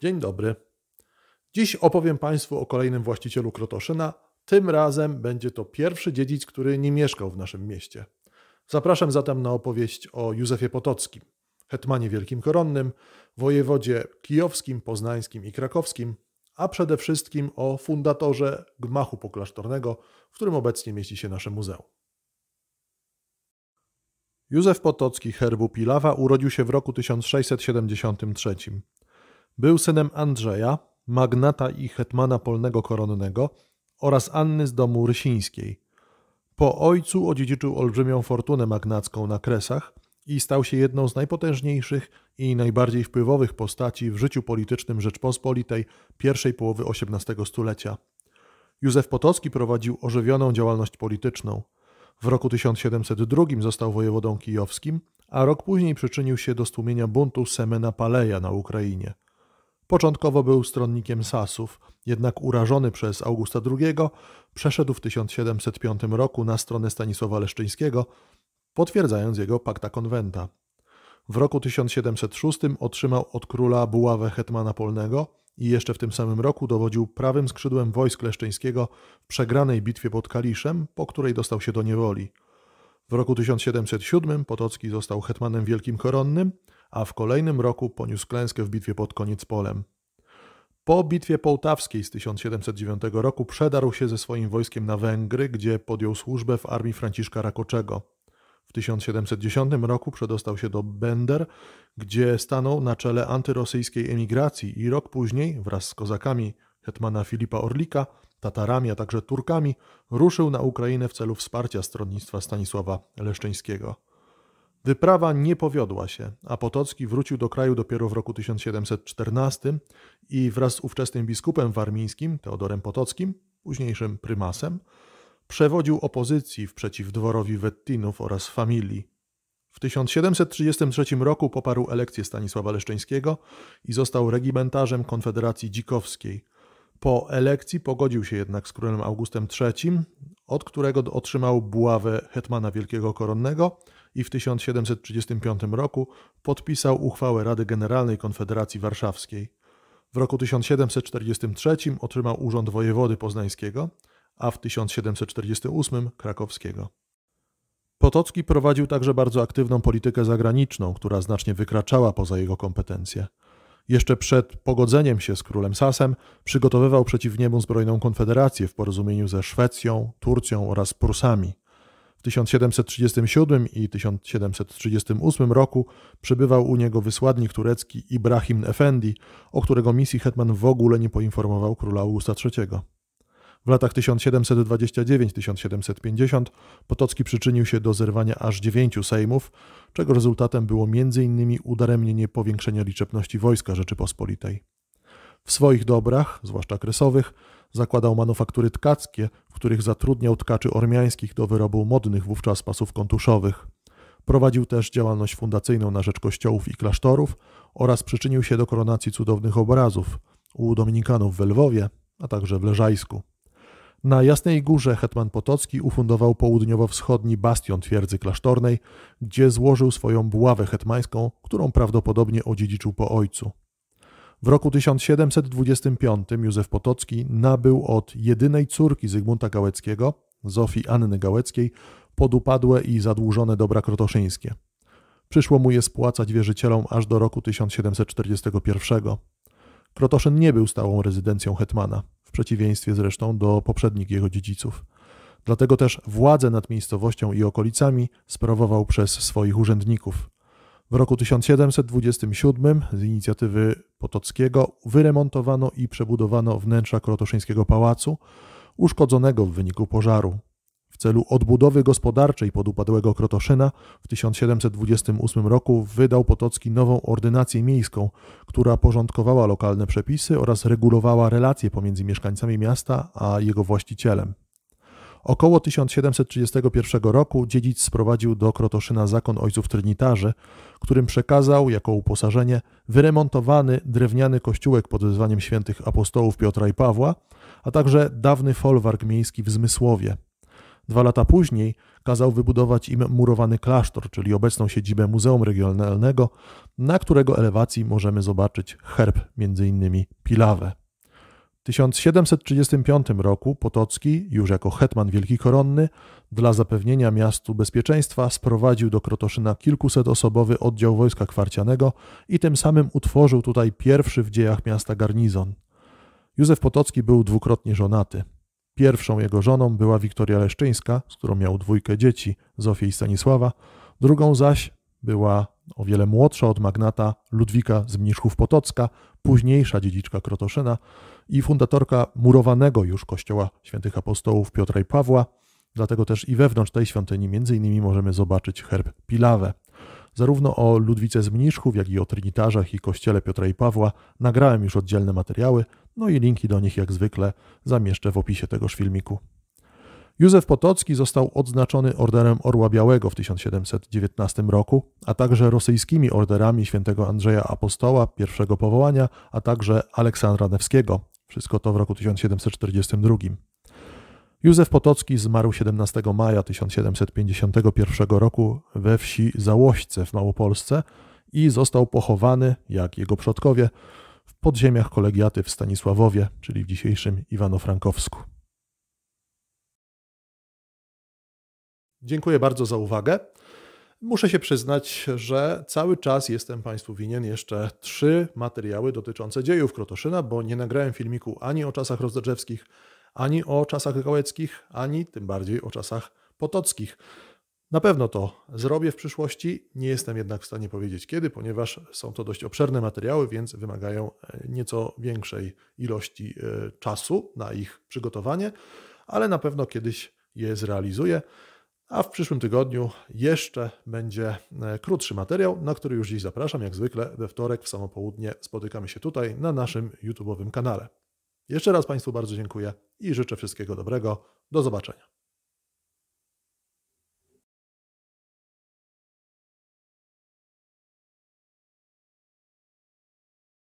Dzień dobry. Dziś opowiem Państwu o kolejnym właścicielu Krotoszyna. Tym razem będzie to pierwszy dziedzic, który nie mieszkał w naszym mieście. Zapraszam zatem na opowieść o Józefie Potockim, hetmanie wielkim koronnym, wojewodzie kijowskim, poznańskim i krakowskim, a przede wszystkim o fundatorze gmachu poklasztornego, w którym obecnie mieści się nasze muzeum. Józef Potocki Herbu Pilawa urodził się w roku 1673. Był synem Andrzeja, magnata i hetmana polnego koronnego oraz Anny z domu rysińskiej. Po ojcu odziedziczył olbrzymią fortunę magnacką na Kresach i stał się jedną z najpotężniejszych i najbardziej wpływowych postaci w życiu politycznym Rzeczpospolitej pierwszej połowy XVIII stulecia. Józef Potocki prowadził ożywioną działalność polityczną. W roku 1702 został wojewodą kijowskim, a rok później przyczynił się do stłumienia buntu Semena Paleja na Ukrainie – Początkowo był stronnikiem Sasów, jednak urażony przez Augusta II, przeszedł w 1705 roku na stronę Stanisława Leszczyńskiego, potwierdzając jego pakta konwenta. W roku 1706 otrzymał od króla buławę hetmana polnego i jeszcze w tym samym roku dowodził prawym skrzydłem wojsk leszczyńskiego w przegranej bitwie pod Kaliszem, po której dostał się do niewoli. W roku 1707 Potocki został hetmanem wielkim koronnym, a w kolejnym roku poniósł klęskę w bitwie pod koniec polem. Po bitwie połtawskiej z 1709 roku przedarł się ze swoim wojskiem na Węgry, gdzie podjął służbę w armii Franciszka Rakoczego. W 1710 roku przedostał się do Bender, gdzie stanął na czele antyrosyjskiej emigracji i rok później wraz z kozakami hetmana Filipa Orlika, Tatarami, a także Turkami ruszył na Ukrainę w celu wsparcia stronnictwa Stanisława Leszczyńskiego. Wyprawa nie powiodła się, a Potocki wrócił do kraju dopiero w roku 1714 i wraz z ówczesnym biskupem warmińskim, Teodorem Potockim, późniejszym prymasem, przewodził opozycji w dworowi Wettinów oraz familii. W 1733 roku poparł elekcję Stanisława Leszczyńskiego i został regimentarzem Konfederacji Dzikowskiej. Po elekcji pogodził się jednak z królem Augustem III, od którego otrzymał buławę hetmana wielkiego koronnego – i w 1735 roku podpisał uchwałę Rady Generalnej Konfederacji Warszawskiej. W roku 1743 otrzymał urząd wojewody poznańskiego, a w 1748 krakowskiego. Potocki prowadził także bardzo aktywną politykę zagraniczną, która znacznie wykraczała poza jego kompetencje. Jeszcze przed pogodzeniem się z królem Sasem przygotowywał przeciw niemu zbrojną konfederację w porozumieniu ze Szwecją, Turcją oraz Prusami – w 1737 i 1738 roku przebywał u niego wysłannik turecki Ibrahim Efendi, o którego misji Hetman w ogóle nie poinformował króla Augusta III. W latach 1729-1750 Potocki przyczynił się do zerwania aż dziewięciu sejmów, czego rezultatem było m.in. udaremnienie powiększenia liczebności wojska Rzeczypospolitej. W swoich dobrach, zwłaszcza kresowych, zakładał manufaktury tkackie, w których zatrudniał tkaczy ormiańskich do wyrobu modnych wówczas pasów kontuszowych. Prowadził też działalność fundacyjną na rzecz kościołów i klasztorów oraz przyczynił się do koronacji cudownych obrazów u dominikanów w Lwowie, a także w Leżajsku. Na Jasnej Górze hetman Potocki ufundował południowo-wschodni bastion twierdzy klasztornej, gdzie złożył swoją buławę hetmańską, którą prawdopodobnie odziedziczył po ojcu. W roku 1725 Józef Potocki nabył od jedynej córki Zygmunta Gałeckiego, Zofii Anny Gałeckiej, podupadłe i zadłużone dobra krotoszyńskie. Przyszło mu je spłacać wierzycielom aż do roku 1741. Krotoszyn nie był stałą rezydencją hetmana, w przeciwieństwie zresztą do poprzednich jego dziedziców. Dlatego też władzę nad miejscowością i okolicami sprawował przez swoich urzędników. W roku 1727 z inicjatywy Potockiego wyremontowano i przebudowano wnętrza Krotoszyńskiego Pałacu, uszkodzonego w wyniku pożaru. W celu odbudowy gospodarczej podupadłego Krotoszyna w 1728 roku wydał Potocki nową ordynację miejską, która porządkowała lokalne przepisy oraz regulowała relacje pomiędzy mieszkańcami miasta a jego właścicielem. Około 1731 roku dziedzic sprowadził do Krotoszyna zakon ojców Trynitarzy, którym przekazał jako uposażenie wyremontowany drewniany kościółek pod wezwaniem świętych apostołów Piotra i Pawła, a także dawny folwark miejski w Zmysłowie. Dwa lata później kazał wybudować im murowany klasztor, czyli obecną siedzibę Muzeum Regionalnego, na którego elewacji możemy zobaczyć herb, m.in. Pilawę. 1735 roku Potocki, już jako hetman koronny, dla zapewnienia miastu bezpieczeństwa sprowadził do Krotoszyna kilkusetosobowy oddział wojska kwarcianego i tym samym utworzył tutaj pierwszy w dziejach miasta garnizon. Józef Potocki był dwukrotnie żonaty. Pierwszą jego żoną była Wiktoria Leszczyńska, z którą miał dwójkę dzieci, Zofię i Stanisława, drugą zaś była o wiele młodsza od magnata Ludwika z Mniżchów Potocka, późniejsza dziedziczka Krotoszyna i fundatorka murowanego już kościoła świętych apostołów Piotra i Pawła. Dlatego też i wewnątrz tej świątyni między innymi możemy zobaczyć herb Pilawę. Zarówno o Ludwice z Mniszków, jak i o Trinitarzach i kościele Piotra i Pawła nagrałem już oddzielne materiały, no i linki do nich jak zwykle zamieszczę w opisie tegoż filmiku. Józef Potocki został odznaczony Orderem Orła Białego w 1719 roku, a także rosyjskimi orderami świętego Andrzeja Apostoła pierwszego powołania, a także Aleksandra Newskiego. Wszystko to w roku 1742. Józef Potocki zmarł 17 maja 1751 roku we wsi Załośce w Małopolsce i został pochowany, jak jego przodkowie, w podziemiach kolegiaty w Stanisławowie, czyli w dzisiejszym Iwano-Frankowsku. Dziękuję bardzo za uwagę. Muszę się przyznać, że cały czas jestem Państwu winien jeszcze trzy materiały dotyczące dziejów Krotoszyna, bo nie nagrałem filmiku ani o czasach rozdaczewskich, ani o czasach gałeckich, ani tym bardziej o czasach potockich. Na pewno to zrobię w przyszłości, nie jestem jednak w stanie powiedzieć kiedy, ponieważ są to dość obszerne materiały, więc wymagają e, nieco większej ilości e, czasu na ich przygotowanie, ale na pewno kiedyś je zrealizuję. A w przyszłym tygodniu jeszcze będzie e, krótszy materiał, na który już dziś zapraszam. Jak zwykle we wtorek w samo południe spotykamy się tutaj na naszym YouTube'owym kanale. Jeszcze raz Państwu bardzo dziękuję i życzę wszystkiego dobrego. Do zobaczenia.